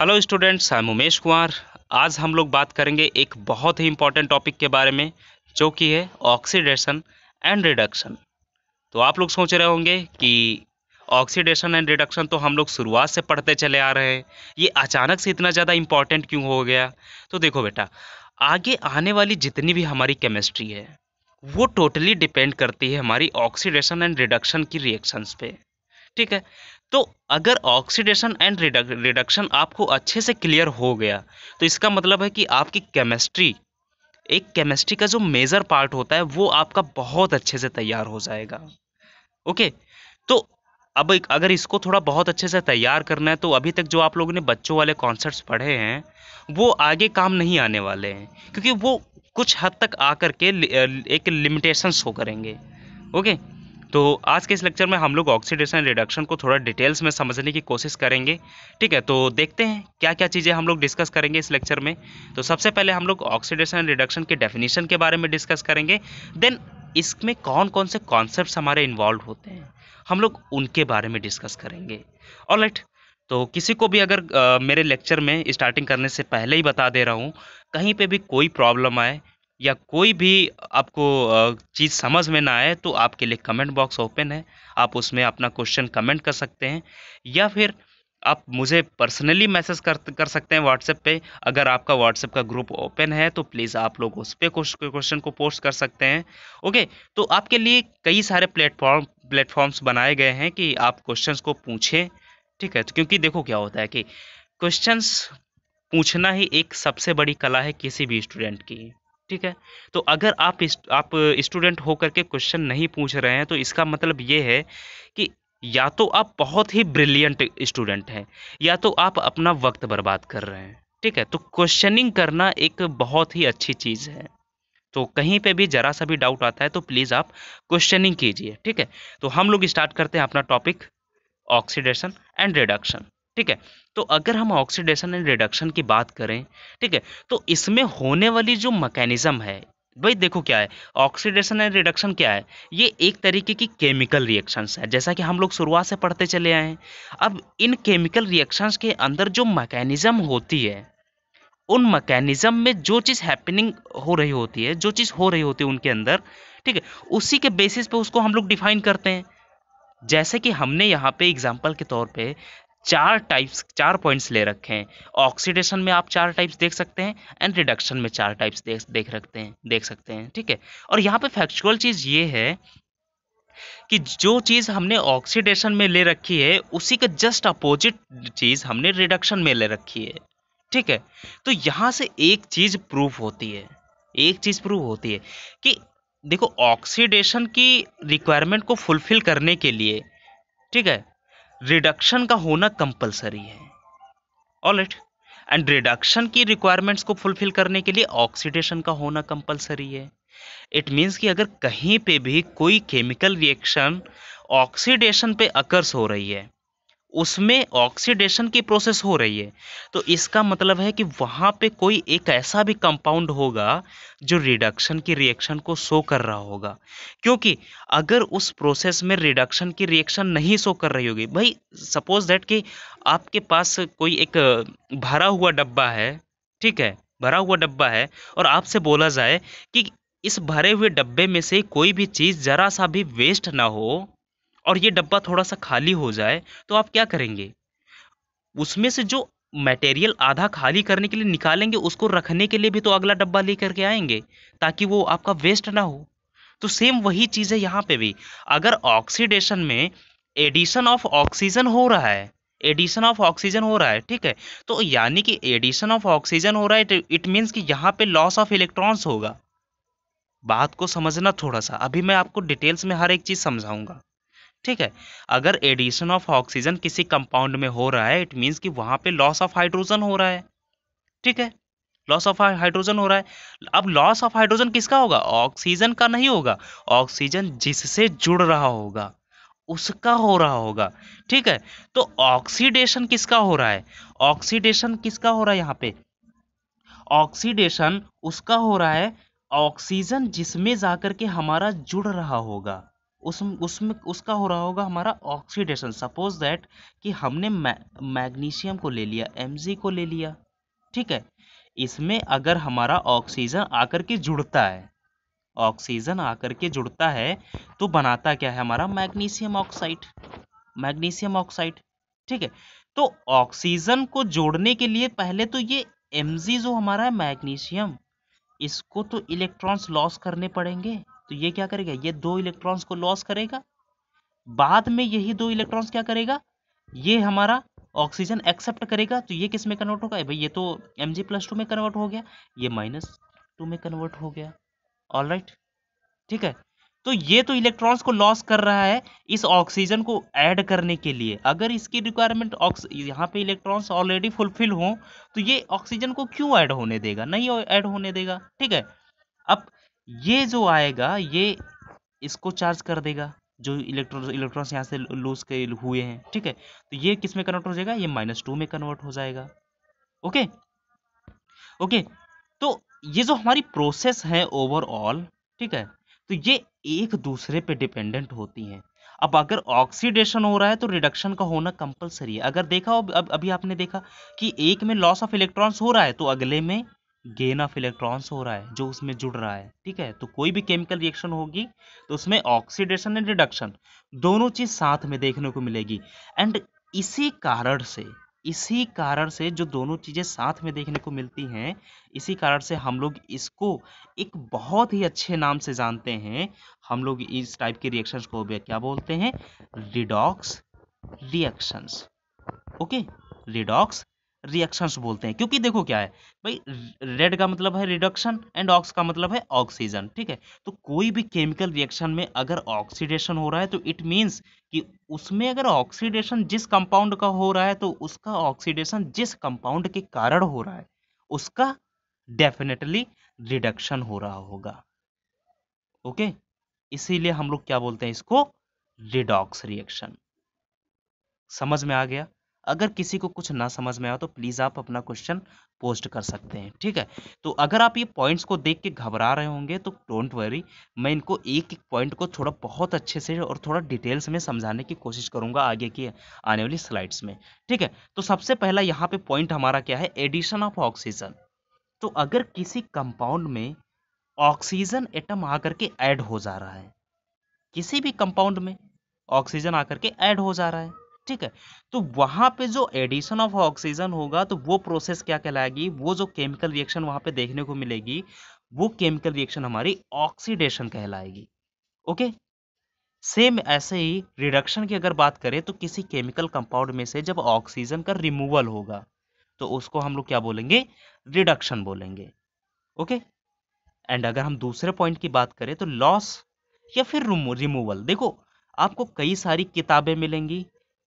Hello students हम उमेश कुमार आज हम लोग बात करेंगे एक बहुत ही इंपॉर्टेंट टॉपिक के बारे में जो कि है ऑक्सीडेशन एंड रिडक्शन तो आप लोग सोच रहे होंगे कि ऑक्सीडेशन एंड रिडक्शन तो हम लोग शुरुआत से पढ़ते चले आ रहे हैं ये अचानक से इतना ज़्यादा इम्पॉर्टेंट क्यों हो गया तो देखो बेटा आगे आने वाली जितनी भी हमारी केमिस्ट्री है वो टोटली डिपेंड करती है हमारी ऑक्सीडेशन एंड रिडक्शन की रिएक्शंस पे ठीक है तो अगर ऑक्सीडेशन एंड रिडक्शन आपको अच्छे से क्लियर हो गया तो इसका मतलब है कि आपकी केमिस्ट्री एक केमिस्ट्री का जो मेजर पार्ट होता है वो आपका बहुत अच्छे से तैयार हो जाएगा ओके तो अब एक, अगर इसको थोड़ा बहुत अच्छे से तैयार करना है तो अभी तक जो आप लोगों ने बच्चों वाले कॉन्सेप्ट पढ़े हैं वो आगे काम नहीं आने वाले हैं क्योंकि वो कुछ हद तक आकर के एक लिमिटेशन शो करेंगे ओके तो आज के इस लेक्चर में हम लोग ऑक्सीडेशन रिडक्शन को थोड़ा डिटेल्स में समझने की कोशिश करेंगे ठीक है तो देखते हैं क्या क्या चीज़ें हम लोग डिस्कस करेंगे इस लेक्चर में तो सबसे पहले हम लोग ऑक्सीडेशन रिडक्शन के डेफिनेशन के बारे में डिस्कस करेंगे देन इसमें कौन कौन से कॉन्सेप्ट हमारे इन्वॉल्व होते हैं हम लोग उनके बारे में डिस्कस करेंगे और लेट तो किसी को भी अगर आ, मेरे लेक्चर में स्टार्टिंग करने से पहले ही बता दे रहा हूँ कहीं पे भी कोई प्रॉब्लम आए या कोई भी आपको चीज़ समझ में ना आए तो आपके लिए कमेंट बॉक्स ओपन है आप उसमें अपना क्वेश्चन कमेंट कर सकते हैं या फिर आप मुझे पर्सनली मैसेज कर कर सकते हैं व्हाट्सएप पे अगर आपका व्हाट्सएप का ग्रुप ओपन है तो प्लीज़ आप लोग उस पर क्वेश्चन को पोस्ट कर सकते हैं ओके तो आपके लिए कई सारे प्लेटफॉर्म प्लेटफॉर्म्स बनाए गए हैं कि आप क्वेश्चंस को पूछें ठीक है तो क्योंकि देखो क्या होता है कि क्वेश्चंस पूछना ही एक सबसे बड़ी कला है किसी भी स्टूडेंट की ठीक है तो अगर आप आप स्टूडेंट होकर के क्वेश्चन नहीं पूछ रहे हैं तो इसका मतलब ये है कि या तो आप बहुत ही ब्रिलियंट स्टूडेंट हैं या तो आप अपना वक्त बर्बाद कर रहे हैं ठीक है तो क्वेश्चनिंग करना एक बहुत ही अच्छी चीज़ है तो कहीं पे भी जरा सा भी डाउट आता है तो प्लीज़ आप क्वेश्चनिंग कीजिए ठीक है तो हम लोग स्टार्ट करते हैं अपना टॉपिक ऑक्सीडेशन एंड रिडक्शन ठीक है तो अगर हम ऑक्सीडेशन एंड रिडक्शन की बात करें ठीक है तो इसमें होने वाली जो मैकेनिज्म है भाई देखो क्या है ऑक्सीडेशन एंड रिडक्शन क्या है ये एक तरीके की केमिकल रिएक्शंस है जैसा कि हम लोग शुरुआत से पढ़ते चले आए हैं अब इन केमिकल रिएक्शंस के अंदर जो मैकेनिज्म होती है उन मैकेनिज्म में जो चीज़ हैपनिंग हो रही होती है जो चीज़ हो रही होती है उनके अंदर ठीक है उसी के बेसिस पे उसको हम लोग डिफाइन करते हैं जैसे कि हमने यहाँ पे एग्जाम्पल के तौर पे चार टाइप्स चार पॉइंट्स ले रखे हैं ऑक्सीडेशन में आप चार टाइप्स देख सकते हैं एंड रिडक्शन में चार टाइप्स देख देख रखते हैं देख सकते हैं ठीक है और यहाँ पे फैक्चुअल चीज़ ये है कि जो चीज़ हमने ऑक्सीडेशन में ले रखी है उसी के जस्ट अपोजिट चीज़ हमने रिडक्शन में ले रखी है ठीक है तो यहां से एक चीज़ प्रूफ होती है एक चीज़ प्रूफ होती है कि देखो ऑक्सीडेशन की रिक्वायरमेंट को फुलफिल करने के लिए ठीक है रिडक्शन का होना कंपलसरी है ऑल इट एंड रिडक्शन की रिक्वायरमेंट्स को फुलफिल करने के लिए ऑक्सीडेशन का होना कंपलसरी है इट मीन्स कि अगर कहीं पे भी कोई केमिकल रिएक्शन ऑक्सीडेशन पे अकर्स हो रही है उसमें ऑक्सीडेशन की प्रोसेस हो रही है तो इसका मतलब है कि वहाँ पे कोई एक ऐसा भी कंपाउंड होगा जो रिडक्शन की रिएक्शन को शो कर रहा होगा क्योंकि अगर उस प्रोसेस में रिडक्शन की रिएक्शन नहीं शो कर रही होगी भाई सपोज दैट कि आपके पास कोई एक भरा हुआ डब्बा है ठीक है भरा हुआ डब्बा है और आपसे बोला जाए कि इस भरे हुए डब्बे में से कोई भी चीज़ ज़रा सा भी वेस्ट ना हो और ये डब्बा थोड़ा सा खाली हो जाए तो आप क्या करेंगे उसमें से जो मटेरियल आधा खाली करने के लिए निकालेंगे उसको रखने के लिए भी तो अगला डब्बा लेकर के आएंगे ताकि वो आपका वेस्ट ना हो तो सेम वही चीज़ है यहाँ पे भी अगर ऑक्सीडेशन में एडिशन ऑफ ऑक्सीजन हो रहा है एडिशन ऑफ ऑक्सीजन हो रहा है ठीक है तो यानी कि एडिशन ऑफ ऑक्सीजन हो रहा है इट तो मीन्स कि यहाँ पे लॉस ऑफ इलेक्ट्रॉन्स होगा बात को समझना थोड़ा सा अभी मैं आपको डिटेल्स में हर एक चीज़ समझाऊंगा ठीक है अगर एडिशन ऑफ ऑक्सीजन किसी कंपाउंड में हो रहा है इट मीन्स कि वहां पे लॉस ऑफ हाइड्रोजन हो रहा है ठीक है लॉस ऑफ हाइड्रोजन हो रहा है अब लॉस ऑफ हाइड्रोजन किसका होगा ऑक्सीजन का नहीं होगा ऑक्सीजन जिससे जुड़ रहा होगा उसका हो रहा होगा ठीक है तो ऑक्सीडेशन किसका हो रहा है ऑक्सीडेशन किसका हो रहा है यहाँ पे ऑक्सीडेशन उसका हो रहा है ऑक्सीजन जिसमें जाकर के हमारा जुड़ रहा होगा उस उसमें उसका हो रहा होगा हमारा ऑक्सीडेशन सपोज दैट कि हमने मैग्नीशियम को ले लिया एम को ले लिया ठीक है इसमें अगर हमारा ऑक्सीजन आकर के जुड़ता है ऑक्सीजन आकर के जुड़ता है तो बनाता क्या है हमारा मैग्नीशियम ऑक्साइड मैग्नीशियम ऑक्साइड ठीक है तो ऑक्सीजन को जोड़ने के लिए पहले तो ये एम जो हमारा है मैग्नीशियम इसको तो इलेक्ट्रॉन्स लॉस करने पड़ेंगे तो ये क्या करेगा ये दो इलेक्ट्रॉन्स को लॉस करेगा बाद में यही दो इलेक्ट्रॉन्स क्या करेगा ये हमारा ऑक्सीजन एक्सेप्ट करेगा तो ये किस में कन्वर्ट होगा भाई ये तो एम जी प्लस टू में कन्वर्ट हो गया ये माइनस टू में कन्वर्ट हो गया ऑल राइट ठीक है तो ये तो इलेक्ट्रॉन्स को लॉस कर रहा है इस ऑक्सीजन को ऐड करने के लिए अगर इसकी रिक्वायरमेंट यहाँ पे इलेक्ट्रॉन्स ऑलरेडी फुलफिल हो तो ये ऑक्सीजन को क्यों ऐड होने देगा नहीं ऐड होने देगा ठीक है अब ये जो आएगा ये इसको चार्ज कर देगा जो इलेक्ट्रॉन इलेक्ट्रॉन्स यहाँ से लूज के हुए हैं ठीक है तो ये किस में कन्वर्ट हो जाएगा ये माइनस टू में कन्वर्ट हो जाएगा ओके ओके तो ये जो हमारी प्रोसेस है ओवरऑल ठीक है तो ये एक दूसरे पे डिपेंडेंट होती हैं अब अगर ऑक्सीडेशन हो रहा है तो रिडक्शन का होना कंपलसरी है अगर देखा अब अभी आपने देखा कि एक में लॉस ऑफ इलेक्ट्रॉन्स हो रहा है तो अगले में गेन ऑफ इलेक्ट्रॉन्स हो रहा है जो उसमें जुड़ रहा है ठीक है तो कोई भी केमिकल रिएक्शन होगी तो उसमें ऑक्सीडेशन एंड रिडक्शन दोनों चीज साथ में देखने को मिलेगी एंड इसी कारण से इसी कारण से जो दोनों चीज़ें साथ में देखने को मिलती हैं इसी कारण से हम लोग इसको एक बहुत ही अच्छे नाम से जानते हैं हम लोग इस टाइप के रिएक्शंस को क्या बोलते हैं redox reactions okay redox reactions बोलते हैं क्योंकि देखो क्या है भाई रेड का मतलब है रिडक्शन एंड ऑक्स का मतलब है ऑक्सीजन ठीक है तो कोई भी केमिकल रिएक्शन में अगर ऑक्सीडेशन हो रहा है तो इट मींस कि उसमें अगर ऑक्सीडेशन जिस कंपाउंड का हो रहा है तो उसका ऑक्सीडेशन जिस कंपाउंड के कारण हो रहा है उसका डेफिनेटली रिडक्शन हो रहा होगा ओके इसीलिए हम लोग क्या बोलते हैं इसको रिडॉक्स रिएक्शन समझ में आ गया अगर किसी को कुछ ना समझ में आया तो प्लीज़ आप अपना क्वेश्चन पोस्ट कर सकते हैं ठीक है तो अगर आप ये पॉइंट्स को देख के घबरा रहे होंगे तो डोंट वरी मैं इनको एक एक पॉइंट को थोड़ा बहुत अच्छे से और थोड़ा डिटेल्स में समझाने की कोशिश करूंगा आगे की आने वाली स्लाइड्स में ठीक है तो सबसे पहला यहाँ पे पॉइंट हमारा क्या है एडिशन ऑफ ऑक्सीजन तो अगर किसी कंपाउंड में ऑक्सीजन एटम आकर के ऐड हो जा रहा है किसी भी कंपाउंड में ऑक्सीजन आकर के ऐड हो जा रहा है ठीक है तो वहां पे जो एडिशन ऑफ ऑक्सीजन होगा तो वो प्रोसेस क्या कहलाएगी वो जो केमिकल रिएक्शन वहां पे देखने को मिलेगी वो केमिकल रिएक्शन हमारी ऑक्सीडेशन कहलाएगी ओके सेम ऐसे ही रिडक्शन की अगर बात करें तो किसी केमिकल कंपाउंड में से जब ऑक्सीजन का रिमूवल होगा तो उसको हम लोग क्या बोलेंगे रिडक्शन बोलेंगे ओके एंड अगर हम दूसरे पॉइंट की बात करें तो लॉस या फिर रिमूवल देखो आपको कई सारी किताबें मिलेंगी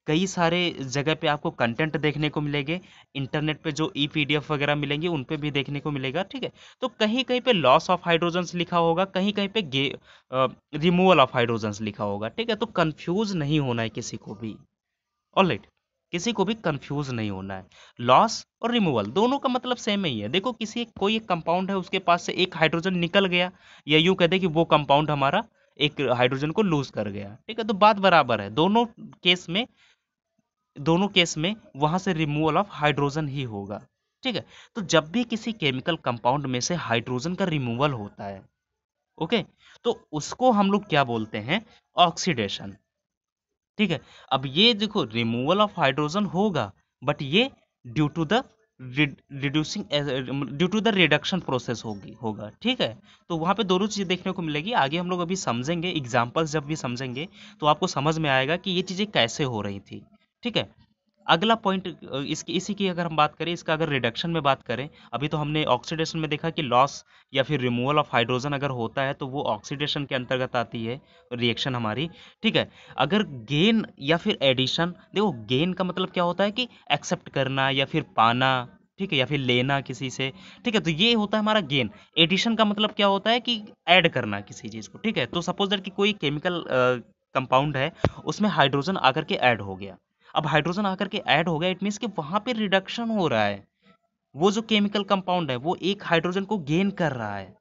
कई सारे जगह पे आपको कंटेंट देखने को मिलेंगे इंटरनेट पे जो ई एफ वगैरह मिलेंगे उन पे भी देखने को मिलेगा ठीक है तो कहीं कहीं पे लॉस ऑफ हाइड्रोजन्स लिखा होगा कहीं कहीं पे गे रिमूवल ऑफ हाइड्रोजन्स लिखा होगा ठीक है तो कन्फ्यूज नहीं होना है किसी को भी ऑल किसी को भी कंफ्यूज नहीं होना है लॉस और रिमूवल दोनों का मतलब सेम ही है देखो किसी एक कोई एक कंपाउंड है उसके पास से एक हाइड्रोजन निकल गया या यूँ कह दे कि वो कंपाउंड हमारा एक हाइड्रोजन को लूज कर गया ठीक है तो बात बराबर है दोनों केस में दोनों केस में वहां से रिमूवल ऑफ हाइड्रोजन ही होगा ठीक है तो जब भी किसी केमिकल कंपाउंड में से हाइड्रोजन का रिमूवल होता है ओके तो उसको हम लोग क्या बोलते हैं ऑक्सीडेशन ठीक है अब ये देखो रिमूवल ऑफ हाइड्रोजन होगा बट ये due to the reducing due to the reduction process होगी होगा ठीक है तो वहाँ पे दोनों चीज़ें देखने को मिलेगी आगे हम लोग अभी समझेंगे एग्जाम्पल्स जब भी समझेंगे तो आपको समझ में आएगा कि ये चीज़ें कैसे हो रही थी ठीक है अगला पॉइंट इसकी इसी की अगर हम बात करें इसका अगर रिडक्शन में बात करें अभी तो हमने ऑक्सीडेशन में देखा कि लॉस या फिर रिमूवल ऑफ हाइड्रोजन अगर होता है तो वो ऑक्सीडेशन के अंतर्गत आती है रिएक्शन हमारी ठीक है अगर गेन या फिर एडिशन देखो गेन का मतलब क्या होता है कि एक्सेप्ट करना या फिर पाना ठीक है या फिर लेना किसी से ठीक है तो ये होता है हमारा गेन एडिशन का मतलब क्या होता है कि ऐड करना किसी चीज़ को ठीक है तो सपोज दैट कि कोई केमिकल कंपाउंड है उसमें हाइड्रोजन आकर के ऐड हो गया अब हाइड्रोजन आकर के ऐड हो गया इट मीन्स कि वहाँ पे रिडक्शन हो रहा है वो जो केमिकल कंपाउंड है वो एक हाइड्रोजन को गेन कर रहा है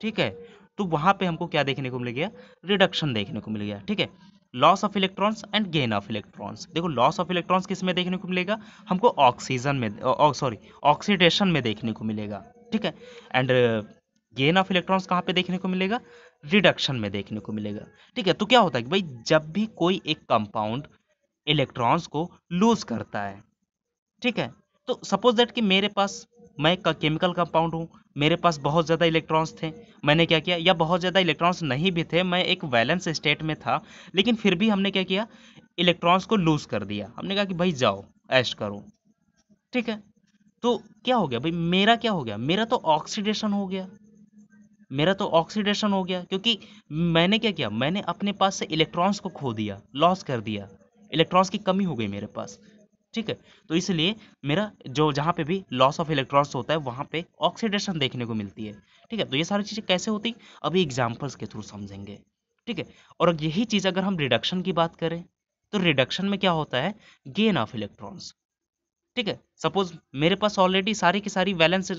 ठीक है तो वहाँ पे हमको क्या देखने को मिल गया रिडक्शन देखने को मिल गया ठीक है loss of electrons and gain of electrons देखो लॉस ऑफ इलेक्ट्रॉन्स किस में देखने को मिलेगा हमको ऑक्सीजन में सॉरी ऑक्सीडेशन में देखने को मिलेगा ठीक है एंड गेन ऑफ इलेक्ट्रॉन्स कहाँ पे देखने को मिलेगा रिडक्शन में देखने को मिलेगा ठीक है तो क्या होता है कि भाई जब भी कोई एक कंपाउंड इलेक्ट्रॉन्स को लूज करता है ठीक है तो सपोज दैट कि मेरे पास मैं का केमिकल कंपाउंड हूँ मेरे पास बहुत ज़्यादा इलेक्ट्रॉन्स थे मैंने क्या किया या बहुत ज़्यादा इलेक्ट्रॉन्स नहीं भी थे मैं एक वैलेंस स्टेट में था लेकिन फिर भी हमने क्या किया इलेक्ट्रॉन्स को लूज़ कर दिया हमने कहा कि भाई जाओ ऐश करो ठीक है तो क्या हो गया भाई मेरा क्या हो गया मेरा तो ऑक्सीडेशन हो गया मेरा तो ऑक्सीडेशन हो गया क्योंकि मैंने क्या किया मैंने अपने पास से इलेक्ट्रॉन्स को खो दिया लॉस कर दिया इलेक्ट्रॉन्स की कमी हो गई मेरे पास ठीक है तो इसलिए मेरा जो जहाँ पे भी लॉस ऑफ इलेक्ट्रॉन्स होता है वहाँ पे ऑक्सीडेशन देखने को मिलती है ठीक है तो ये सारी चीज़ें कैसे होती अभी एग्जाम्पल्स के थ्रू समझेंगे ठीक है और यही चीज़ अगर हम रिडक्शन की बात करें तो रिडक्शन में क्या होता है गेन ऑफ इलेक्ट्रॉन्स ठीक है सपोज मेरे पास ऑलरेडी सारी की सारी वैलेंस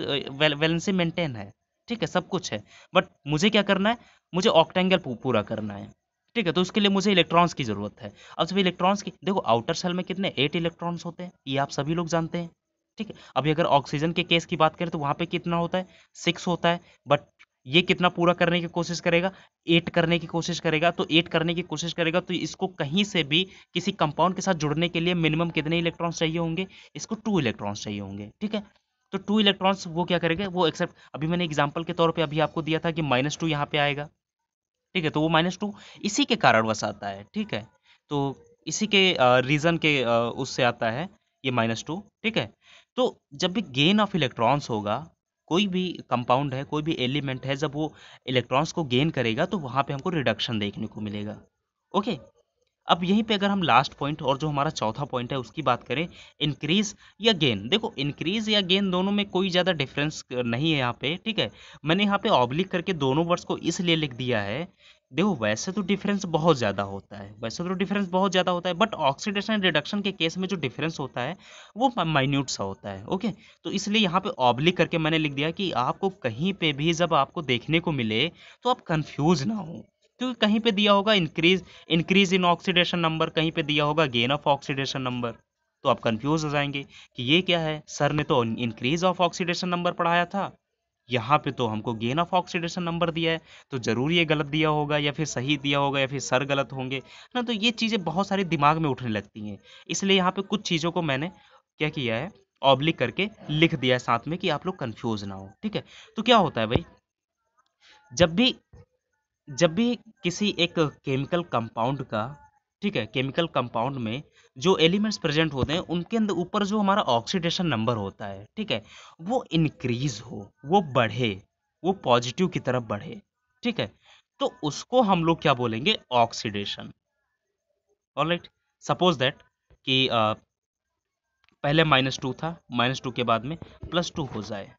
वैलेंसी मेंटेन है ठीक है सब कुछ है बट मुझे क्या करना है मुझे ऑक्टेंगल पूरा करना है ठीक है तो उसके लिए मुझे इलेक्ट्रॉन्स की ज़रूरत है अब सभी इलेक्ट्रॉन्स की देखो आउटर सेल में कितने एट इलेक्ट्रॉन्स होते हैं ये आप सभी लोग जानते हैं ठीक है अभी अगर ऑक्सीजन के केस की बात करें तो वहाँ पे कितना होता है सिक्स होता है बट ये कितना पूरा करने की कोशिश करेगा एट करने की कोशिश करेगा तो एट करने की कोशिश करेगा तो इसको कहीं से भी किसी कंपाउंड के साथ जुड़ने के लिए मिनिमम कितने इलेक्ट्रॉन्स चाहिए होंगे इसको टू इलेक्ट्रॉन्स चाहिए होंगे ठीक है तो टू इलेक्ट्रॉन्स वो क्या करेगा वो एक्सेप्ट अभी मैंने एग्जाम्पल के तौर पर अभी आपको दिया था कि माइनस टू यहाँ पे आएगा ठीक है तो वो माइनस टू इसी के कारणवश आता है ठीक है तो इसी के रीज़न के उससे आता है ये माइनस टू ठीक है तो जब भी गेन ऑफ इलेक्ट्रॉन्स होगा कोई भी कंपाउंड है कोई भी एलिमेंट है जब वो इलेक्ट्रॉन्स को गेन करेगा तो वहाँ पे हमको रिडक्शन देखने को मिलेगा ओके अब यहीं पे अगर हम लास्ट पॉइंट और जो हमारा चौथा पॉइंट है उसकी बात करें इंक्रीज या गेन देखो इंक्रीज या गेन दोनों में कोई ज़्यादा डिफरेंस नहीं है यहाँ पे ठीक है मैंने यहाँ पे ऑब्लिक करके दोनों वर्ड्स को इसलिए लिख दिया है देखो वैसे तो डिफरेंस बहुत ज़्यादा होता है वैसे तो डिफरेंस बहुत ज़्यादा होता है बट ऑक्सीडेशन एंड रिडक्शन के केस में जो डिफरेंस होता है वो माइन्यूट सा होता है ओके तो इसलिए यहाँ पे ऑब्लिक करके मैंने लिख दिया कि आपको कहीं पे भी जब आपको देखने को मिले तो आप कंफ्यूज ना हो क्योंकि कहीं पे दिया होगा increase increase in oxidation number कहीं पे दिया होगा गेन ऑफ ऑक्सीडेशन नंबर तो आप कंफ्यूज हो जाएंगे कि ये क्या है सर ने तो इंक्रीज ऑफ ऑक्सीडेशन नंबर पढ़ाया था यहाँ पे तो हमको गेन ऑफ ऑक्सीडेशन नंबर दिया है तो ज़रूर ये गलत दिया होगा या फिर सही दिया होगा या फिर सर गलत होंगे ना तो ये चीज़ें बहुत सारी दिमाग में उठने लगती हैं इसलिए यहाँ पे कुछ चीज़ों को मैंने क्या किया है ऑब्लिक करके लिख दिया है साथ में कि आप लोग कन्फ्यूज़ ना हो ठीक है तो क्या होता है भाई जब भी जब भी किसी एक केमिकल कंपाउंड का ठीक है केमिकल कंपाउंड में जो एलिमेंट्स प्रेजेंट होते हैं उनके अंदर ऊपर जो हमारा ऑक्सीडेशन नंबर होता है ठीक है वो इनक्रीज हो वो बढ़े वो पॉजिटिव की तरफ बढ़े ठीक है तो उसको हम लोग क्या बोलेंगे ऑक्सीडेशन ऑलराइट सपोज दैट कि आ, पहले माइनस टू था माइनस टू के बाद में प्लस टू हो जाए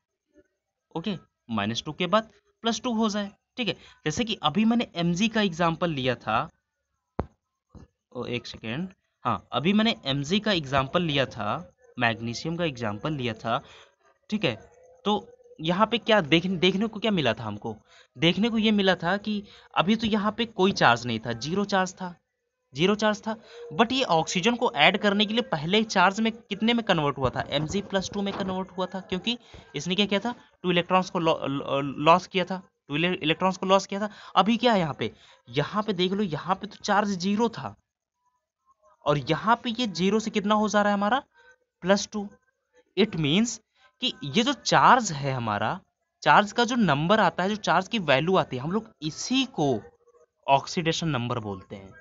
ओके माइनस टू के बाद प्लस टू हो जाए ठीक है जैसे कि अभी मैंने एम का एग्जाम्पल लिया था ओ एक सेकेंड हाँ अभी मैंने एम का एग्जाम्पल लिया था मैग्नीशियम का एग्जाम्पल लिया था ठीक है तो यहाँ पे क्या देखने देखने को क्या मिला था हमको देखने को ये मिला था कि अभी तो यहाँ पे कोई चार्ज नहीं था जीरो चार्ज था जीरो चार्ज था बट ये ऑक्सीजन को ऐड करने के लिए पहले चार्ज में कितने में कन्वर्ट हुआ था एम जी प्लस टू में कन्वर्ट हुआ था क्योंकि इसने क्या किया था टू इलेक्ट्रॉन्स को लॉस किया था टू तो इलेक्ट्रॉन्स को लॉस किया था अभी क्या है यहाँ पे यहाँ पे देख लो यहाँ पे तो चार्ज जीरो था और यहाँ पे ये जीरो से कितना हो जा रहा है हमारा प्लस टू इट मीन्स कि ये जो चार्ज है हमारा चार्ज का जो नंबर आता है जो चार्ज की वैल्यू आती है हम लोग इसी को ऑक्सीडेशन नंबर बोलते हैं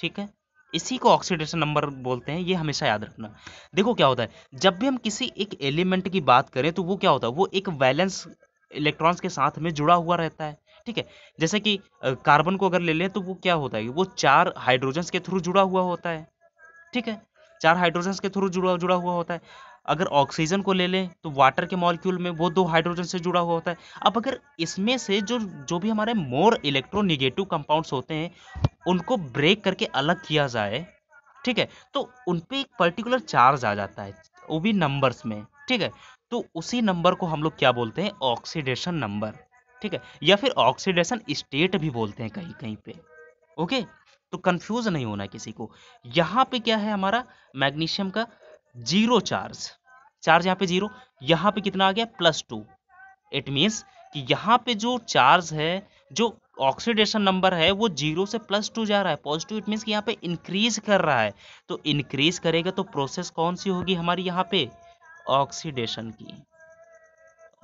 ठीक है इसी को ऑक्सीडेशन नंबर बोलते हैं ये हमेशा याद रखना देखो क्या होता है जब भी हम किसी एक एलिमेंट की बात करें तो वो क्या होता है वो एक वैलेंस इलेक्ट्रॉन्स के साथ में जुड़ा हुआ रहता है ठीक है जैसे कि कार्बन को अगर ले लें तो वो क्या होता है वो चार हाइड्रोजन्स के थ्रू जुड़ा हुआ होता है ठीक है चार हाइड्रोजन्स के थ्रू जुड़ा जुड़ा हुआ होता है अगर ऑक्सीजन को ले लें तो वाटर के मॉलिक्यूल में वो दो हाइड्रोजन से जुड़ा हुआ होता है अब अगर इसमें से जो जो भी हमारे मोर इलेक्ट्रोनिगेटिव कंपाउंड्स होते हैं उनको ब्रेक करके अलग किया जाए ठीक है तो उन पर एक पर्टिकुलर चार्ज आ जाता है वो भी नंबर्स में ठीक है तो उसी नंबर को हम लोग क्या बोलते हैं ऑक्सीडेशन नंबर ठीक है या फिर ऑक्सीडेशन स्टेट भी बोलते हैं कहीं कहीं पे ओके तो कंफ्यूज नहीं होना किसी को यहाँ पे क्या है हमारा मैग्नीशियम का जीरो चार्ज चार्ज यहाँ पे जीरो यहाँ पे कितना आ गया प्लस टू इट मीन्स कि यहाँ पे जो चार्ज है जो ऑक्सीडेशन नंबर है वो जीरो से प्लस टू जा रहा है पॉजिटिव इट मीन्स कि यहाँ पे इंक्रीज कर रहा है तो इंक्रीज करेगा तो प्रोसेस कौन सी होगी हमारी यहाँ पे ऑक्सीडेशन की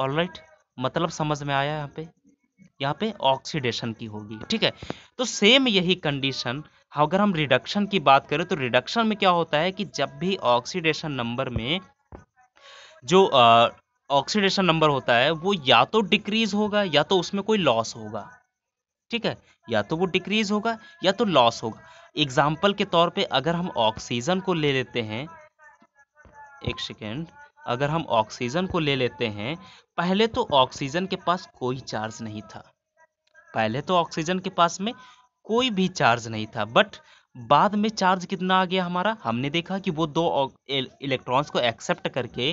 ऑलराइट right? मतलब समझ में आया यहाँ पे यहाँ पे ऑक्सीडेशन की होगी ठीक है तो सेम यही कंडीशन अगर हम रिडक्शन की बात करें तो रिडक्शन में क्या होता है कि जब भी ऑक्सीडेशन नंबर में जो ऑक्सीडेशन नंबर होता है वो या तो डिक्रीज होगा या तो उसमें कोई लॉस होगा ठीक है या तो वो डिक्रीज होगा या तो लॉस होगा एग्जाम्पल के तौर पे अगर हम ऑक्सीजन को ले लेते हैं एक सेकेंड अगर हम ऑक्सीजन को ले लेते हैं पहले तो ऑक्सीजन के पास कोई चार्ज नहीं था पहले तो ऑक्सीजन के पास में कोई भी चार्ज नहीं था बट बाद में चार्ज कितना आ गया हमारा हमने देखा कि वो दो इलेक्ट्रॉन्स को एक्सेप्ट करके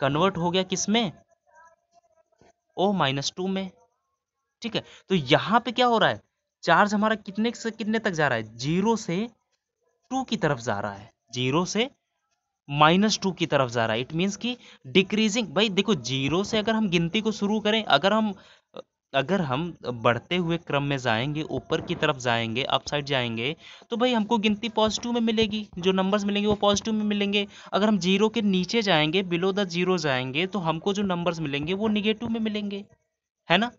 कन्वर्ट हो गया किस में ओ माइनस टू में ठीक है तो यहाँ पे क्या हो रहा है चार्ज हमारा कितने से कितने तक जा रहा है जीरो से टू की तरफ जा रहा है जीरो से माइनस टू की तरफ जा रहा है इट मीन्स कि डिक्रीजिंग भाई देखो जीरो से अगर हम गिनती को शुरू करें अगर हम अगर हम बढ़ते हुए क्रम में जाएंगे ऊपर की तरफ जाएंगे अप साइड जाएंगे तो भाई हमको गिनती पॉजिटिव में मिलेगी जो नंबर्स मिलेंगे वो पॉजिटिव में मिलेंगे अगर हम जीरो के नीचे जाएंगे बिलो द जीरो जाएंगे तो हमको जो नंबर्स मिलेंगे वो निगेटिव में मिलेंगे है ना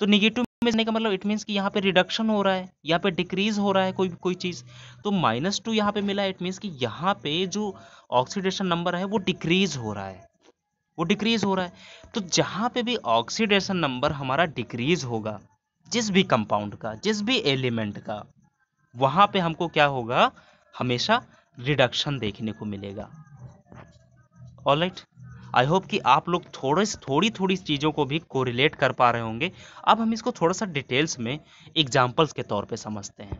तो निगेटिव में का मतलब इट मीन्स कि यहाँ पे रिडक्शन हो रहा है यहाँ पे डिक्रीज हो रहा है कोई कोई चीज़ तो माइनस टू यहाँ पे मिला इट मीन्स कि यहाँ पे जो ऑक्सीडेशन नंबर है वो डिक्रीज हो रहा है वो डिक्रीज हो रहा है तो जहाँ पे भी ऑक्सीडेशन नंबर हमारा डिक्रीज होगा जिस भी कंपाउंड का जिस भी एलिमेंट का वहाँ पे हमको क्या होगा हमेशा रिडक्शन देखने को मिलेगा ऑलराइट right? आई होप कि आप लोग थोड़े से थोड़ी थोड़ी चीज़ों को भी कोरिलेट कर पा रहे होंगे अब हम इसको थोड़ा सा डिटेल्स में एग्जाम्पल्स के तौर पर समझते हैं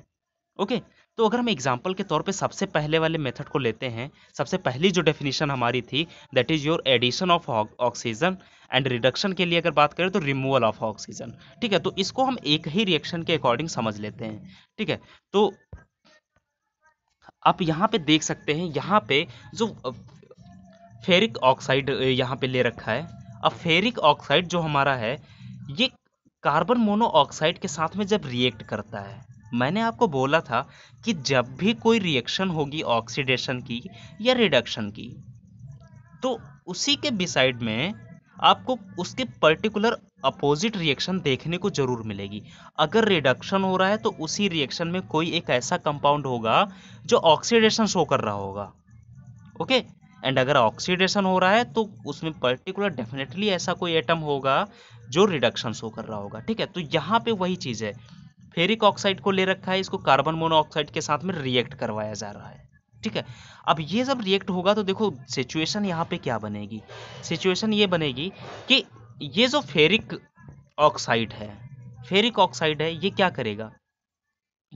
ओके तो अगर हम एग्जाम्पल के तौर पे सबसे पहले वाले मेथड को लेते हैं सबसे पहली जो डेफिनेशन हमारी थी that is your addition of oxygen and reduction के लिए अगर बात करें तो रिमूवल ऑफ ऑक्सीजन ठीक है तो इसको हम एक ही रिएक्शन के अकॉर्डिंग समझ लेते हैं ठीक है तो आप यहाँ पे देख सकते हैं यहाँ पे जो फेरिक ऑक्साइड यहाँ पे ले रखा है अब फेरिक ऑक्साइड जो हमारा है ये कार्बन मोनोऑक्साइड के साथ में जब रिएक्ट करता है मैंने आपको बोला था कि जब भी कोई रिएक्शन होगी ऑक्सीडेशन की या रिडक्शन की तो उसी के बिसाइड में आपको उसके पर्टिकुलर अपोजिट रिएक्शन देखने को ज़रूर मिलेगी अगर रिडक्शन हो रहा है तो उसी रिएक्शन में कोई एक ऐसा कंपाउंड होगा जो ऑक्सीडेशन शो कर रहा होगा ओके okay? एंड अगर ऑक्सीडेशन हो रहा है तो उसमें पर्टिकुलर डेफिनेटली ऐसा कोई एटम होगा जो रिडक्शन शो कर रहा होगा ठीक है तो यहाँ पे वही चीज़ है फेरिक ऑक्साइड को ले रखा है इसको कार्बन मोनोऑक्साइड के साथ में रिएक्ट करवाया जा रहा है ठीक है अब ये जब रिएक्ट होगा तो देखो सिचुएशन यहाँ पे क्या बनेगी सिचुएशन ये बनेगी कि ये जो फेरिक ऑक्साइड है फेरिक ऑक्साइड है ये क्या करेगा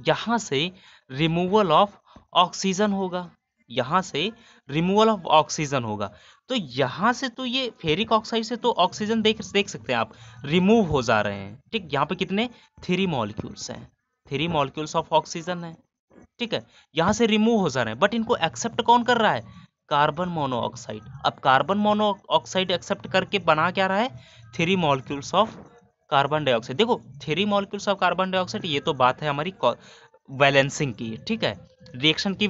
यहाँ से रिमूवल ऑफ ऑक्सीजन होगा यहाँ से रिमूवल ऑफ ऑक्सीजन होगा तो यहाँ से तो ये फेरिक ऑक्साइड से तो ऑक्सीजन देख देख सकते हैं आप रिमूव हो जा रहे हैं ठीक यहाँ पे कितने थ्री मॉलिक्यूल्स हैं थ्री मॉलिक्यूल्स ऑफ ऑक्सीजन है ठीक है यहाँ से रिमूव हो जा रहे हैं बट इनको एक्सेप्ट कौन कर रहा है कार्बन मोनोऑक्साइड अब कार्बन मोनोऑक्साइड एक्सेप्ट करके बना क्या रहा है three molecules of carbon dioxide देखो three molecules of carbon dioxide ये तो बात है हमारी बैलेंसिंग की ठीक है रिएक्शन की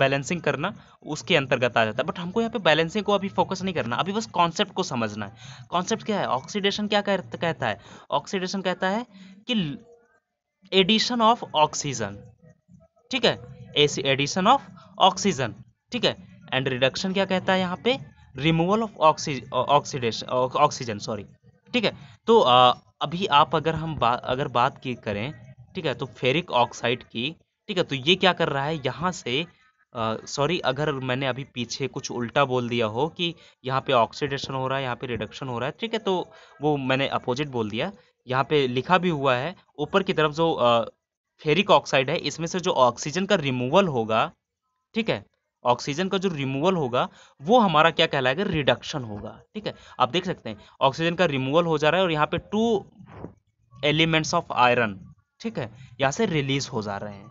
बैलेंसिंग करना उसके अंतर्गत आ जाता है बट हमको यहाँ पे बैलेंसिंग को अभी फोकस नहीं करना अभी बस कॉन्सेप्ट को समझना है कॉन्सेप्ट क्या है ऑक्सीडेशन क्या कहता है ऑक्सीडेशन कहता है कि एडिशन ऑफ ऑक्सीजन ठीक है एसी एडिशन ऑफ ऑक्सीजन ठीक है एंड रिडक्शन क्या कहता है यहाँ पे removal of oxidation oxygen sorry ठीक है तो आ, अभी आप अगर हम बा, अगर बात की करें ठीक है तो फेरिक ऑक्साइड की ठीक है तो ये क्या कर रहा है यहाँ से सॉरी अगर मैंने अभी पीछे कुछ उल्टा बोल दिया हो कि यहाँ पे ऑक्सीडेशन हो रहा है यहाँ पे रिडक्शन हो रहा है ठीक है तो वो मैंने अपोजिट बोल दिया यहाँ पे लिखा भी हुआ है ऊपर की तरफ जो फेरिक ऑक्साइड है इसमें से जो ऑक्सीजन का रिमूवल होगा ठीक है ऑक्सीजन का जो रिमूवल होगा वो हमारा क्या कहलाएगा रिडक्शन होगा ठीक है आप देख सकते हैं ऑक्सीजन का रिमूवल हो जा रहा है और यहाँ पे टू एलिमेंट्स ऑफ आयरन ठीक है यहाँ से रिलीज हो जा रहे हैं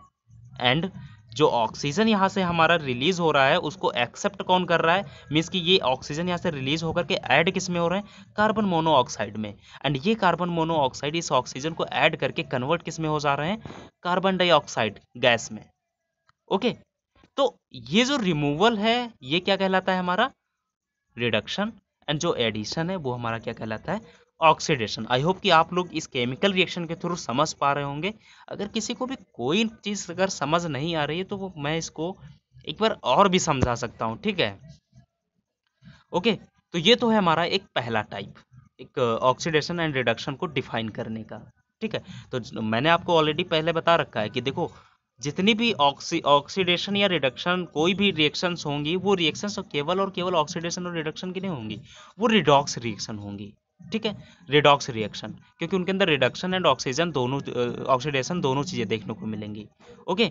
एंड जो ऑक्सीजन यहाँ से हमारा रिलीज हो रहा है उसको एक्सेप्ट कौन कर रहा है मीन्स कि ये ऑक्सीजन यहाँ से रिलीज होकर के ऐड किस में हो रहे हैं कार्बन मोनोऑक्साइड में एंड ये कार्बन मोनोऑक्साइड इस ऑक्सीजन को ऐड करके कन्वर्ट किस में हो जा रहे हैं कार्बन डाइऑक्साइड गैस में ओके तो ये जो रिमूवल है ये क्या कहलाता है हमारा रिडक्शन एंड जो एडिशन है वो हमारा क्या कहलाता है ऑक्सीडेशन आई होप कि आप लोग इस केमिकल रिएक्शन के थ्रू समझ पा रहे होंगे अगर किसी को भी कोई चीज़ अगर समझ नहीं आ रही है तो वो मैं इसको एक बार और भी समझा सकता हूँ ठीक है ओके तो ये तो है हमारा एक पहला टाइप एक ऑक्सीडेशन एंड रिडक्शन को डिफाइन करने का ठीक है तो मैंने आपको ऑलरेडी पहले बता रखा है कि देखो जितनी भी ऑक्सी ऑक्सीडेशन या रिडक्शन कोई भी रिएक्शंस होंगी वो रिएक्शंस तो केवल और केवल ऑक्सीडेशन और रिडक्शन की नहीं होंगी वो रिडॉक्स रिएक्शन होंगी ठीक है रिडॉक्स रिएक्शन क्योंकि उनके अंदर रिडक्शन एंड ऑक्सीजन दोनों ऑक्सीडेशन दोनों चीज़ें देखने को मिलेंगी ओके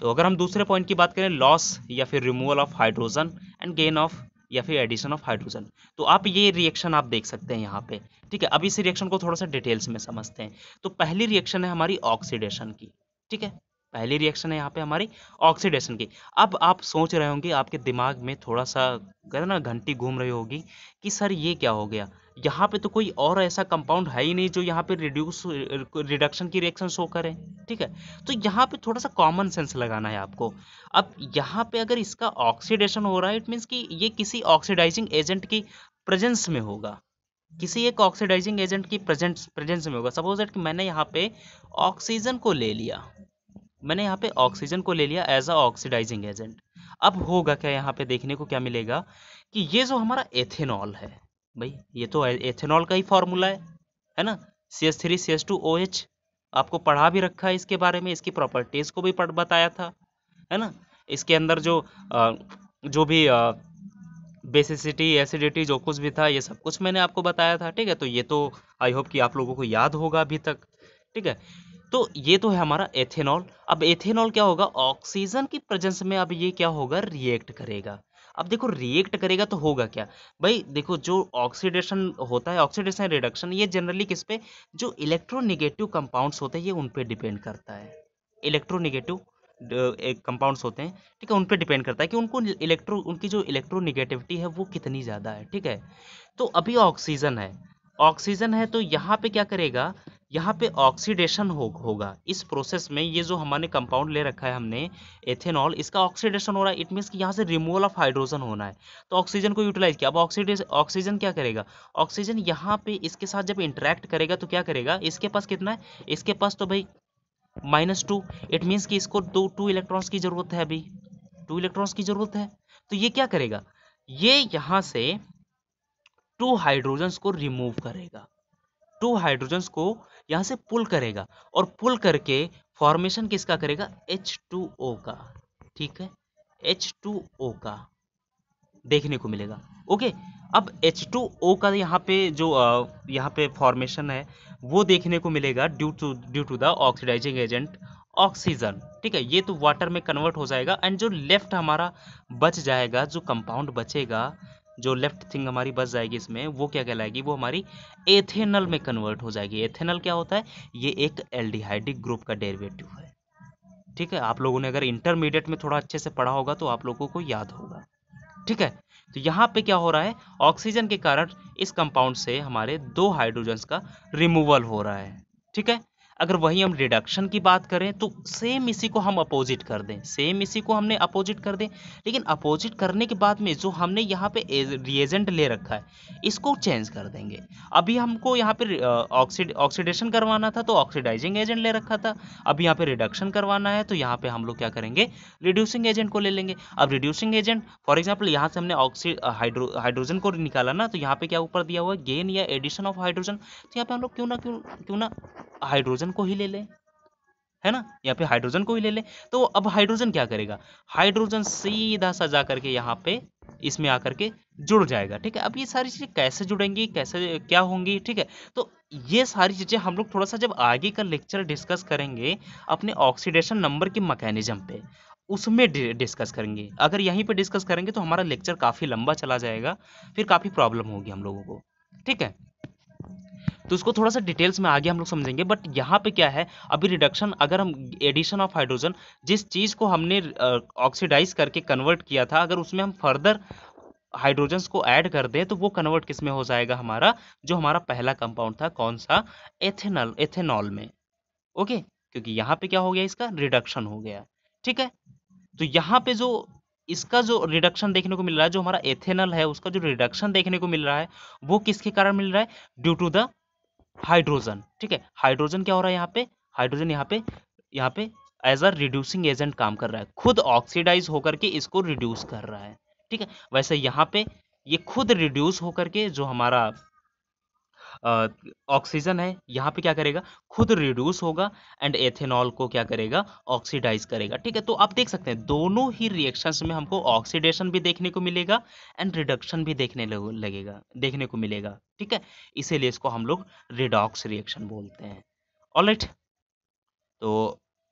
तो अगर हम दूसरे पॉइंट की बात करें लॉस या फिर removal of hydrogen and gain of या फिर एडिशन ऑफ हाइड्रोजन तो आप ये रिएक्शन आप देख सकते हैं यहाँ पे ठीक है अब इस रिएक्शन को थोड़ा सा डिटेल्स में समझते हैं तो पहली रिएक्शन है हमारी ऑक्सीडेशन की ठीक है पहली रिएक्शन है यहाँ पे हमारी ऑक्सीडेशन की अब आप सोच रहे होंगे आपके दिमाग में थोड़ा सा कहते ना घंटी घूम रही होगी कि सर ये क्या हो गया यहाँ पे तो कोई और ऐसा कंपाउंड है ही नहीं जो यहाँ पे रिड्यूस रिडक्शन की रिएक्शन शो करे ठीक है तो यहाँ पे थोड़ा सा कॉमन सेंस लगाना है आपको अब यहाँ पे अगर इसका ऑक्सीडेशन हो रहा है इट मीन्स कि ये किसी ऑक्सीडाइजिंग एजेंट की प्रेजेंस में होगा किसी एक ऑक्सीडाइजिंग एजेंट की प्रेजेंस प्रेजेंस में होगा सपोज दैट कि मैंने यहाँ पे ऑक्सीजन को ले लिया मैंने यहाँ पे ऑक्सीजन को ले लिया एज अ ऑक्सीडाइजिंग एजेंट अब होगा क्या यहाँ पे देखने को क्या मिलेगा कि ये जो हमारा एथेनॉल है भाई ये तो एथेनॉल का ही फॉर्मूला है है ना C S three C S two O H आपको पढ़ा भी रखा है इसके बारे में इसकी प्रॉपर्टीज़ को भी पढ़ बताया था है ना इसके अंदर जो आ, जो भी आ, बेसिसिटी एसिडिटी जो कुछ भी था ये सब कुछ मैंने आपको बताया था ठीक है तो ये तो आई होप कि आप लोगों को याद होगा अभी तक ठीक है तो ये तो है हमारा एथेनॉल अब एथेनॉल क्या होगा ऑक्सीजन की प्रेजेंस में अब ये क्या होगा रिएक्ट करेगा अब देखो रिएक्ट करेगा तो होगा क्या भाई देखो जो ऑक्सीडेशन होता है ऑक्सीडेशन रिडक्शन ये जनरली किस पे जो इलेक्ट्रोनिगेटिव कंपाउंड्स होते हैं ये उन पर डिपेंड करता है इलेक्ट्रोनिगेटिव कंपाउंड्स होते हैं ठीक है उन पर डिपेंड करता है कि उनको इलेक्ट्रो उनकी जो इलेक्ट्रोनिगेटिविटी है वो कितनी ज़्यादा है ठीक है तो अभी ऑक्सीजन है ऑक्सीजन है तो यहाँ पे क्या करेगा यहाँ पे ऑक्सीडेशन हो, होगा इस प्रोसेस में ये जो हमारे कंपाउंड ले रखा है हमने एथेनॉल इसका ऑक्सीडेशन हो रहा है इट मीन्स कि यहाँ से रिमूवल ऑफ हाइड्रोजन होना है तो ऑक्सीजन को यूटिलाइज किया अब ऑक्सीडेशन ऑक्सीजन क्या करेगा ऑक्सीजन यहाँ पे इसके साथ जब इंटरेक्ट करेगा तो क्या करेगा इसके पास कितना है इसके पास तो भाई माइनस टू इट मीन्स कि इसको दो टू इलेक्ट्रॉन्स की जरूरत है अभी टू इलेक्ट्रॉन्स की जरूरत है तो ये क्या करेगा ये यहाँ से टू हाइड्रोजन्स को रिमूव करेगा टू हाइड्रोजन को यहाँ से पुल करेगा और पुल करके फॉर्मेशन किसका करेगा एच टू ओ का ठीक है एच टू ओ का देखने को मिलेगा ओके अब एच टू ओ का यहाँ पे जो यहाँ पे फॉर्मेशन है वो देखने को मिलेगा due to due to the oxidising agent oxygen ठीक है ये तो वाटर में कन्वर्ट हो जाएगा एंड जो लेफ्ट हमारा बच जाएगा जो कंपाउंड बचेगा जो लेफ्ट थिंग हमारी बस जाएगी इसमें वो क्या कहलाएगी वो हमारी एथेनल में कन्वर्ट हो जाएगी एथेनल क्या होता है ये एक एल्डिहाइडिक ग्रुप का डेरिवेटिव है ठीक है आप लोगों ने अगर इंटरमीडिएट में थोड़ा अच्छे से पढ़ा होगा तो आप लोगों को याद होगा ठीक है तो यहाँ पे क्या हो रहा है ऑक्सीजन के कारण इस कंपाउंड से हमारे दो हाइड्रोजन्स का रिमूवल हो रहा है ठीक है अगर वही हम रिडक्शन की बात करें तो सेम इसी को हम अपोजिट कर दें सेम इसी को हमने अपोजिट कर दें लेकिन अपोजिट करने के बाद में जो हमने यहाँ पे रिएजेंट ले रखा है इसको चेंज कर देंगे अभी हमको यहाँ पे ऑक्सीड ऑक्सीडेशन करवाना था तो ऑक्सीडाइजिंग एजेंट ले रखा था अब यहाँ पर रिडक्शन करवाना है तो यहाँ पर हम लोग क्या करेंगे रिड्यूसिंग एजेंट को ले लेंगे अब रिड्यूसिंग एजेंट फॉर एग्जाम्पल यहाँ से हमने ऑक्सी हाइड्रो हाइड्रोजन को निकाला ना तो यहाँ पे क्या ऊपर दिया हुआ है गेन या एडिशन ऑफ हाइड्रोजन तो यहाँ पर हम लोग क्यों ना क्यों क्यों ना हाइड्रोजन कार्बन को ही ले लें है ना या फिर हाइड्रोजन को ही ले लें तो अब हाइड्रोजन क्या करेगा हाइड्रोजन सीधा सा जा करके यहाँ पे इसमें आकर के जुड़ जाएगा ठीक है अब ये सारी चीज़ें कैसे जुड़ेंगी कैसे क्या होंगी ठीक है तो ये सारी चीज़ें हम लोग थोड़ा सा जब आगे का लेक्चर डिस्कस करेंगे अपने ऑक्सीडेशन नंबर के मैकेनिज्म पे उसमें डिस्कस करेंगे अगर यहीं पे डिस्कस करेंगे तो हमारा लेक्चर काफ़ी लंबा चला जाएगा फिर काफ़ी प्रॉब्लम होगी हम लोगों को ठीक है तो इसको थोड़ा सा डिटेल्स में आगे हम लोग समझेंगे बट यहाँ पे क्या है अभी रिडक्शन अगर हम एडिशन ऑफ हाइड्रोजन जिस चीज़ को हमने ऑक्सीडाइज करके कन्वर्ट किया था अगर उसमें हम फर्दर हाइड्रोजन्स को ऐड कर दें तो वो कन्वर्ट किस में हो जाएगा हमारा जो हमारा पहला कंपाउंड था कौन सा एथेनल एथेनॉल में ओके क्योंकि यहाँ पे क्या हो गया इसका रिडक्शन हो गया ठीक है तो यहाँ पे जो इसका जो रिडक्शन देखने को मिल रहा है जो हमारा एथेनॉल है उसका जो रिडक्शन देखने को मिल रहा है वो किसके कारण मिल रहा है ड्यू टू द हाइड्रोजन ठीक है हाइड्रोजन क्या हो रहा है यहाँ पे हाइड्रोजन यहाँ पे यहाँ पे एज अ रिड्यूसिंग एजेंट काम कर रहा है खुद ऑक्सीडाइज होकर के इसको रिड्यूस कर रहा है ठीक है वैसे यहाँ पे ये खुद रिड्यूस होकर के जो हमारा ऑक्सीजन है यहाँ पे क्या करेगा खुद रिड्यूस होगा एंड एथेनॉल को क्या करेगा ऑक्सीडाइज करेगा ठीक है तो आप देख सकते हैं दोनों ही रिएक्शंस में हमको ऑक्सीडेशन भी देखने को मिलेगा एंड रिडक्शन भी देखने लगेगा देखने को मिलेगा ठीक है इसीलिए इसको हम लोग रिडॉक्स रिएक्शन बोलते हैं ऑलराइट तो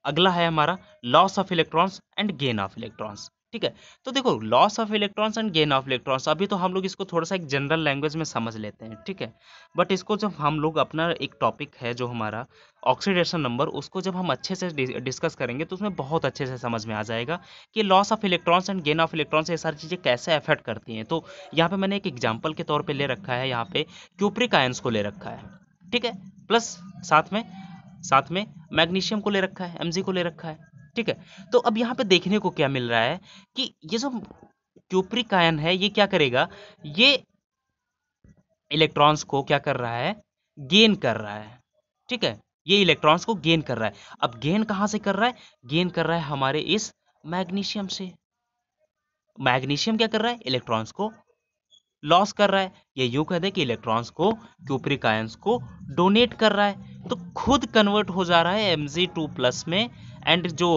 अगला है हमारा loss of electrons and gain of electrons ठीक है तो देखो loss of electrons and gain of electrons अभी तो हम लोग इसको थोड़ा सा एक जनरल लैंग्वेज में समझ लेते हैं ठीक है बट इसको जब हम लोग अपना एक टॉपिक है जो हमारा ऑक्सीडेशन नंबर उसको जब हम अच्छे से डिस्कस करेंगे तो उसमें बहुत अच्छे से समझ में आ जाएगा कि loss of electrons and gain of electrons ये सारी चीज़ें कैसे अफेक्ट करती हैं तो यहाँ पर मैंने एक एग्जाम्पल के तौर पर ले रखा है यहाँ पे क्यूप्रिक आयंस को ले रखा है ठीक है प्लस साथ में साथ में मैग्नीशियम को ले रखा है एम को ले रखा है ठीक है तो अब यहाँ पे देखने को क्या मिल रहा है कि ये जो ट्यूपरिक आयन है ये क्या करेगा ये इलेक्ट्रॉन्स को क्या कर रहा है गेन कर रहा है ठीक है ये इलेक्ट्रॉन्स को गेन कर रहा है अब गेन कहाँ से कर रहा है गेन कर रहा है हमारे इस मैग्नीशियम से मैग्नीशियम क्या कर रहा है इलेक्ट्रॉन्स को लॉस कर रहा है ये यू कह दे कि इलेक्ट्रॉन्स को क्यूप्रिक आयंस को डोनेट कर रहा है तो खुद कन्वर्ट हो जा रहा है एम जी टू प्लस में एंड जो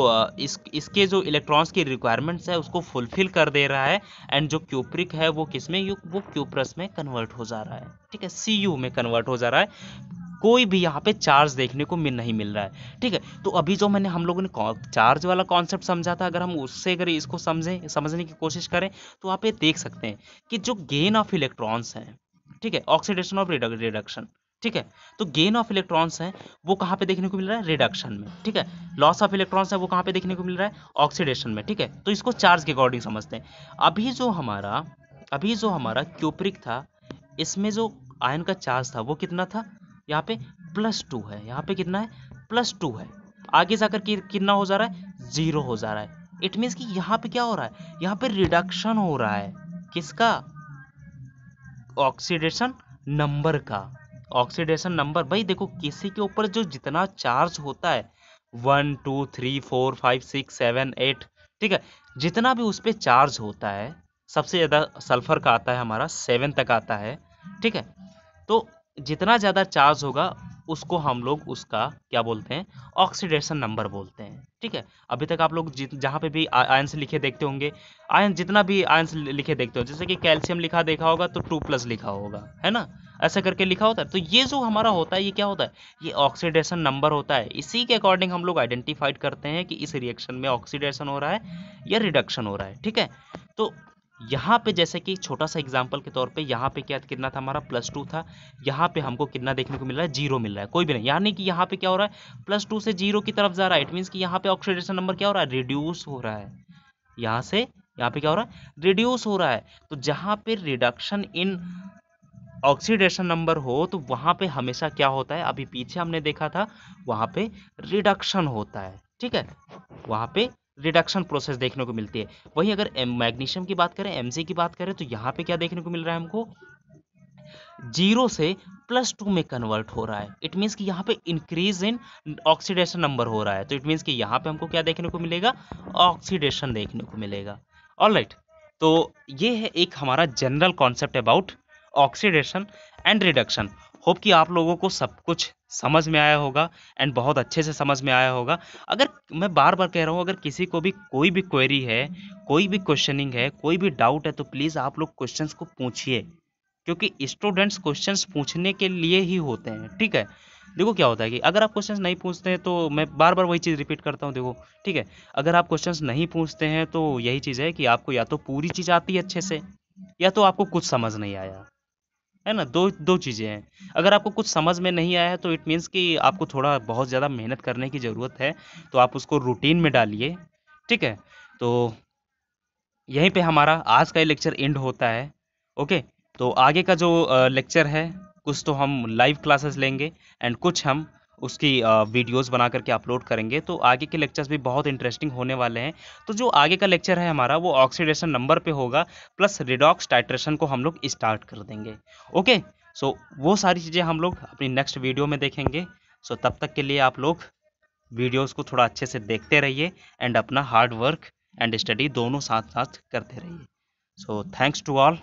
इस इसके जो इलेक्ट्रॉन्स की रिक्वायरमेंट्स है उसको फुलफिल कर दे रहा है एंड जो क्यूप्रिक है वो किस में वो क्यूप्रस में कन्वर्ट हो जा रहा है ठीक है सी यू में कन्वर्ट हो जा रहा है कोई भी यहाँ पे चार्ज देखने को मिल नहीं मिल रहा है ठीक है तो अभी जो मैंने हम लोगों ने चार्ज वाला कॉन्सेप्ट समझा था अगर हम उससे अगर इसको समझें समझने की कोशिश करें तो आप ये देख सकते हैं कि जो गेन ऑफ इलेक्ट्रॉन्स हैं ठीक है ऑक्सीडेशन ऑफ रिडक्शन ठीक है तो गेन ऑफ इलेक्ट्रॉन्स है वो कहाँ पे देखने को मिल रहा है रिडक्शन में ठीक है लॉस ऑफ इलेक्ट्रॉन्स है वो कहाँ पे देखने को मिल रहा है ऑक्सीडेशन में ठीक है तो इसको चार्ज के अकॉर्डिंग समझते हैं अभी जो हमारा अभी जो हमारा क्यूपरिक था इसमें जो आयन का चार्ज था वो कितना था यहाँ पे प्लस टू है यहाँ पे कितना है प्लस टू है आगे जाकर कितना हो जा रहा है जीरो हो जा रहा है इट मीन्स कि यहाँ पे क्या हो रहा है यहाँ पे रिडक्शन हो रहा है किसका ऑक्सीडेशन नंबर का ऑक्सीडेशन नंबर भाई देखो किसी के ऊपर जो जितना चार्ज होता है one two three four five six seven eight ठीक है जितना भी उस पर चार्ज होता है सबसे ज़्यादा सल्फर का आता है हमारा सेवन तक आता है ठीक है तो जितना ज़्यादा चार्ज होगा उसको हम लोग उसका क्या बोलते हैं ऑक्सीडेशन नंबर बोलते हैं ठीक है अभी तक आप लोग जहाँ पे भी आयंस लिखे देखते होंगे आयन जितना भी आयंस लिखे देखते हो जैसे कि कैल्शियम लिखा देखा होगा तो टू प्लस लिखा होगा है ना ऐसा करके लिखा होता है तो ये जो हमारा होता है ये क्या होता है ये ऑक्सीडेशन नंबर होता है इसी के अकॉर्डिंग हम लोग आइडेंटिफाइड करते हैं कि इस रिएक्शन में ऑक्सीडेशन हो रहा है या रिडक्शन हो रहा है ठीक है तो यहाँ पे जैसे कि छोटा सा एग्जाम्पल के तौर पे यहाँ पे क्या कितना था हमारा प्लस टू था यहाँ पे हमको कितना देखने को मिल रहा है जीरो मिल रहा है कोई भी नहीं यानी कि यहाँ पे क्या हो रहा है प्लस टू से जीरो की तरफ जा रहा है इट मीन्स कि यहाँ पे ऑक्सीडेशन नंबर क्या हो रहा है रिड्यूस हो रहा है यहाँ से यहाँ पे क्या हो रहा है रिड्यूस हो रहा है तो जहाँ पे रिडक्शन इन ऑक्सीडेशन नंबर हो तो वहाँ पे हमेशा क्या होता है अभी पीछे हमने देखा था वहाँ पे रिडक्शन होता है ठीक है वहाँ पे रिडक्शन प्रोसेस देखने को मिलती है वहीं अगर मैग्नीशियम की बात करें एम की बात करें तो यहाँ पे क्या देखने को मिल रहा है हमको जीरो से प्लस टू में कन्वर्ट हो रहा है इट मीन्स कि यहाँ पे इंक्रीज इन ऑक्सीडेशन नंबर हो रहा है तो इट मीन्स कि यहाँ पे हमको क्या देखने को मिलेगा ऑक्सीडेशन देखने को मिलेगा ऑल तो ये है एक हमारा general concept about oxidation and reduction hope कि आप लोगों को सब कुछ समझ में आया होगा एंड बहुत अच्छे से समझ में आया होगा अगर मैं बार बार कह रहा हूँ अगर किसी को भी कोई भी क्वेरी है कोई भी क्वेश्चनिंग है कोई भी डाउट है तो प्लीज़ आप लोग क्वेश्चन को पूछिए क्योंकि स्टूडेंट्स क्वेश्चन पूछने के लिए ही होते हैं ठीक है देखो क्या होता है कि अगर आप क्वेश्चंस नहीं पूछते हैं तो मैं बार बार वही चीज़ रिपीट करता हूँ देखो ठीक है अगर आप क्वेश्चंस नहीं पूछते हैं तो यही चीज़ है कि आपको या तो पूरी चीज़ आती है अच्छे से या तो आपको कुछ समझ नहीं आया है ना दो दो चीज़ें हैं अगर आपको कुछ समझ में नहीं आया है तो इट मीन्स कि आपको थोड़ा बहुत ज़्यादा मेहनत करने की ज़रूरत है तो आप उसको रूटीन में डालिए ठीक है तो यहीं पे हमारा आज का लेक्चर एंड होता है ओके तो आगे का जो लेक्चर है कुछ तो हम लाइव क्लासेस लेंगे एंड कुछ हम उसकी वीडियोस बना करके अपलोड करेंगे तो आगे के लेक्चर्स भी बहुत इंटरेस्टिंग होने वाले हैं तो जो आगे का लेक्चर है हमारा वो ऑक्सीडेशन नंबर पे होगा प्लस रिडॉक्स टाइट्रेशन को हम लोग स्टार्ट कर देंगे ओके सो so, वो सारी चीज़ें हम लोग अपनी नेक्स्ट वीडियो में देखेंगे सो so, तब तक के लिए आप लोग वीडियोज़ को थोड़ा अच्छे से देखते रहिए एंड अपना हार्ड वर्क एंड स्टडी दोनों साथ साथ करते रहिए सो थैंक्स टू ऑल